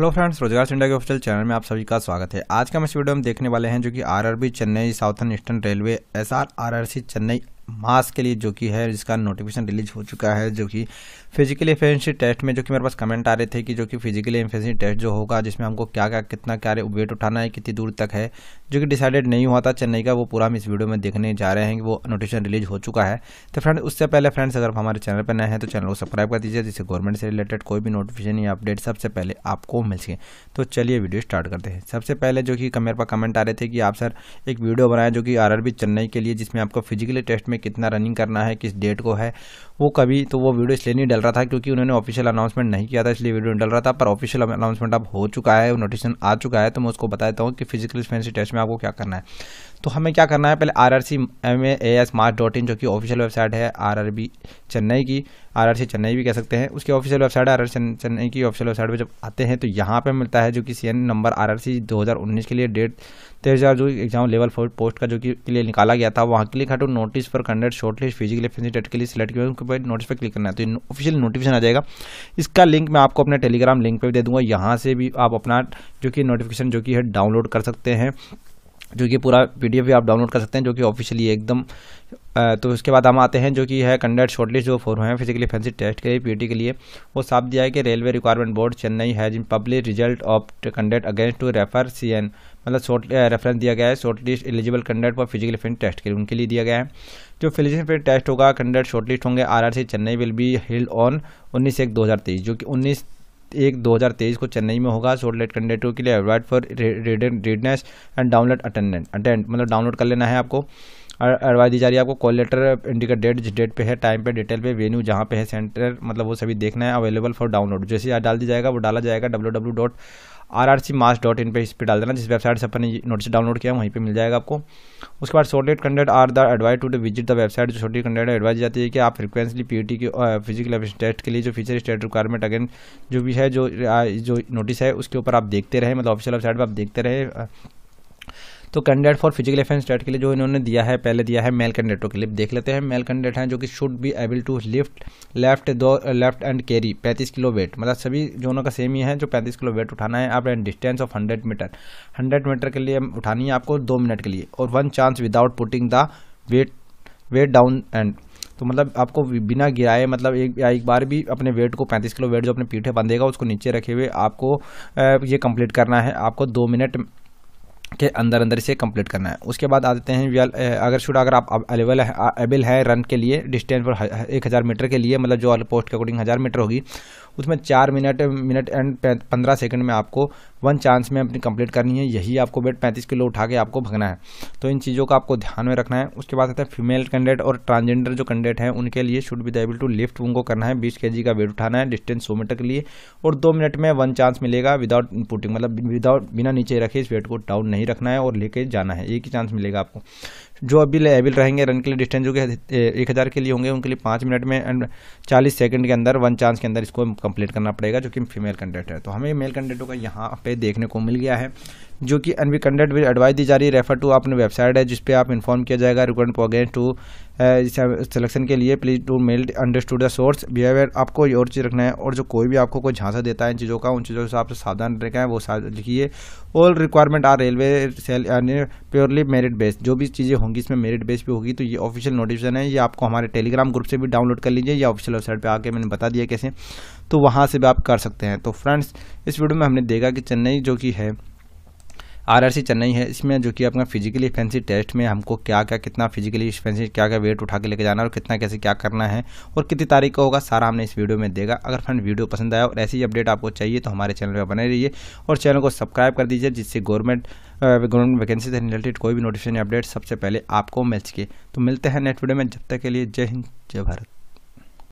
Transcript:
hello friends रोजगार India के official channel में आप सभी का स्वागत है आज का हम इस वीडियो में देखने वाले हैं जो कि RRB Chennai southern eastern railway SRRRC Chennai MAS के लिए जो कि है जिसका नोटिफिकेशन रिलीज हो चुका है जो कि फिजिकली एफिशिएंसी टेस्ट में जो कि मेरे पास कमेंट आ रहे थे कि जो कि फिजिकली एफिशिएंसी टेस्ट जो होगा जिसमें हमको क्या क्या कितना क्या वेट उठाना है कितनी दूर तक है जो कि डिसाइडेड नहीं हुआ था चेन्नई का वो पूरा हम इस वीडियो में देखने जा रहे हैं कि वो नोटिफिकेशन रिलीज हो चुका है तो फ्रेंड उससे पहले फ्रेंड्स अगर हमारे चैनल पर नए हैं तो चैनल को सब्सक्राइब कर दीजिए जिससे गवर्नमेंट से रिलेटेड कोई भी नोटिफिकेशन या अपडेट सबसे पहले आपको मिल सके तो चलिए वीडियो स्टार्ट करते हैं सबसे पहले जो कि मेरे पास कमेंट आ रहे थे कि आप सर एक वीडियो बनाए जो कि आर चेन्नई के लिए जिसमें आपको फिजिकली टेस्ट में में कितना रनिंग करना है किस डेट को है वो कभी तो वो वीडियो इसलिए नहीं डल रहा था क्योंकि उन्होंने ऑफिशियल अनाउंसमेंट नहीं किया था इसलिए वीडियो डल रहा था पर ऑफिशियल अनाउंसमेंट अब हो चुका है नोटिफिकेशन आ चुका है तो मैं उसको बता देता हूँ कि फिजिकल फिजिकली टेस्ट में आपको क्या करना है तो हमें क्या करना है पहले R R C M A S march dot in जो कि ऑफिशियल वेबसाइट है आर आर बी चेन्नई की आर आर सी चेन्नई भी कह सकते हैं उसकी official website R R Chennai की ऑफिशियल वेबसाइट पर जब आते हैं तो यहाँ पर मिलता है जो कि C N number R R C दो हज़ार उन्नीस के लिए डेट तेरह हज़ार जो एग्जाम लेवल फोर पोस्ट का जो कि के लिए निकाला गया था वहाँ के लिए नोटिस पर candidate short list physical efficient के लिए सिलेक्ट किया उनके पर नोटिस पर क्लिक करना है तो ऑफिशियल नोटिफिकेशन आ जाएगा इसका लिंक मैं आपको अपने टेलीग्राम लिंक पर दे दूँगा यहाँ से भी आप अपना जो कि नोटिफिकेशन जो कि है डाउनलोड कर सकते हैं जो कि पूरा पी भी आप डाउनलोड कर सकते हैं जो कि ऑफिशियली एकदम तो उसके बाद हम आते हैं जो कि है कंडक्ट शॉर्टलिस्ट जो फॉर्म है फिजिकली फैंसी टेस्ट के लिए पी e के लिए वो साफ दिया है कि railway requirement board Chennai has in public result of conduct against to refer C N मतलब शॉर्ट रेफरेंस uh, दिया गया है short list eligible candidate for physical fit test के लिए उनके लिए दिया गया है जो फिजिकल फिट टेस्ट होगा कैंडिडेट शॉर्ट लिस्ट होंगे RRC Chennai will be held on उन्नीस एक दो जो कि उन्नीस एक 2023 को चेन्नई में होगा शॉर्टलेट कैंडिडेटों के लिए avoid for readiness and download attendant attend मतलब डाउनलोड कर लेना है आपको एडवाइस दी जा रही है आपको कॉल लेटर इंडिकेट डेट जिस डेट पे है टाइम पे डिटेल पे वेन्यू जहाँ पे है सेंटर मतलब वो सभी देखना है अवेलेबल फॉर डाउनलोड जैसे डाल दिया जाएगा वो डाला जाएगा W W dot R R C MAS dot in पर इस पर डाल देना जिस वेबसाइट से अपने नोटिस डाउनलोड किया वहीं पर मिल जाएगा आपको उसके बाद shorted candidate are the advise to to visit the website जो शॉर्टेड कंटेंट एडवाइज जाती है कि आप फ्रिक्वेंसली पी टी की फिजिकल टेस्ट के लिए जो फीचर स्टेट रिक्वायरमेंट अगेन जो भी है जो जो नोटिस है उसके ऊपर आप देखते रहें मतलब ऑफिशियल वेबसाइट पर आप देखते रहे तो candidate for physical offence state के लिए जो इन्होंने दिया है पहले दिया है मेल कैंडिडेटों के लिए देख लेते हैं मेल कैंडिडेट हैं जो कि should be able to lift left दो लेफ्ट एंड कैरी पैंतीस किलो वेट मतलब सभी जोनों का सेम ही है जो पैंतीस किलो वेट उठाना है आप and distance of hundred metre hundred metre के लिए उठानी है आपको दो मिनट के लिए और one chance without putting the weight weight down and तो मतलब आपको बिना गिराए मतलब एक एक बार भी अपने वेट को 35 किलो वेट जो अपने पीठे बांधेगा उसको नीचे रखे हुए आपको ये कंप्लीट करना है आपको दो मिनट के अंदर अंदर इसे कंप्लीट करना है उसके बाद आ जाते हैं वी uh, अगर शूट अगर आप अवेलेबल है एबल है रन के लिए डिस्टेंस पर एक हज़ार मीटर के लिए मतलब जो पोस्ट के अकॉर्डिंग हज़ार मीटर होगी उसमें चार मिनट मिनट एंड पंद्रह सेकंड में आपको वन चांस में अपनी कंप्लीट करनी है यही आपको वेट पैंतीस किलो उठा के आपको भगना है तो इन चीज़ों का आपको ध्यान में रखना है उसके बाद आता है फीमेल कैंडिडेट और ट्रांसजेंडर जो कैंडिडेट हैं उनके लिए should be able to lift उनको करना है बीस के का वेट उठाना है डिस्टेंस सौ मीटर के लिए और दो मिनट में वन चांस मिलेगा विदाउट पुटिंग मतलब विदाउट बिना नीचे रखे इस वेट को डाउन नहीं रखना है और लेके जाना है एक ही चांस मिलेगा आपको जो अभी एबल रहेंगे रन के लिए डिस्टेंस जो कि एक हज़ार के लिए होंगे उनके लिए पाँच मिनट में एंड चालीस सेकंड के अंदर वन चांस के अंदर इसको कंप्लीट करना पड़ेगा जो कि फीमेल कैंडिडेट है तो हमें मेल कैंडिडेटों का यहाँ पे देखने को मिल गया है जो कि अनवी कैंडिडेट एडवाइस दी जा रही है रेफर टू अपने वेबसाइट है जिस आप इन्फॉर्म किया जाएगा रिक्वायरमेंट अगेंस्ट टू सिलेक्शन के लिए please do melt understood the source behaviour आपको ये और चीज़ रखना है और जो कोई भी आपको कोई झांसा देता है इन चीज़ों का उन चीज़ों से आपसे सावधान रखा है वो लिखिए all requirement are railway cell यानी प्योरली मेरिट बेस्ड जो भी चीज़ें होंगी इसमें मेरिट बेस भी होगी तो ये ऑफिशियल नोटिफिकेशन है ये आपको हमारे टेलीग्राम ग्रुप से भी डाउनलोड कर लीजिए या ऑफिशियल वेबसाइट पर आके मैंने बता दिया कैसे तो वहाँ से भी आप कर सकते हैं तो फ्रेंड्स इस वीडियो में हमने देखा कि चेन्नई जो कि है आरआरसी चेन्नई है इसमें जो कि अपना फिजिकली फैंसी टेस्ट में हमको क्या क्या कितना फिजिकली फैंसी क्या क्या वेट उठा के लेके जाना है और कितना कैसे क्या करना है और कितनी तारीख का होगा सारा हमने इस वीडियो में देगा अगर फ्रेंड वीडियो पसंद आया और ऐसी अपडेट आपको चाहिए तो हमारे चैनल पर बने रहिए और चैनल को सब्सक्राइब कर दीजिए जिससे गवर्नमेंट गवर्नमेंट वैकेंसी से रिलेटेड कोई भी नोटिफिकेशन अपडेट सबसे पहले आपको मिल सके तो मिलते हैं नेक्स्ट वीडियो में जब तक के लिए जय हिंद जय भारत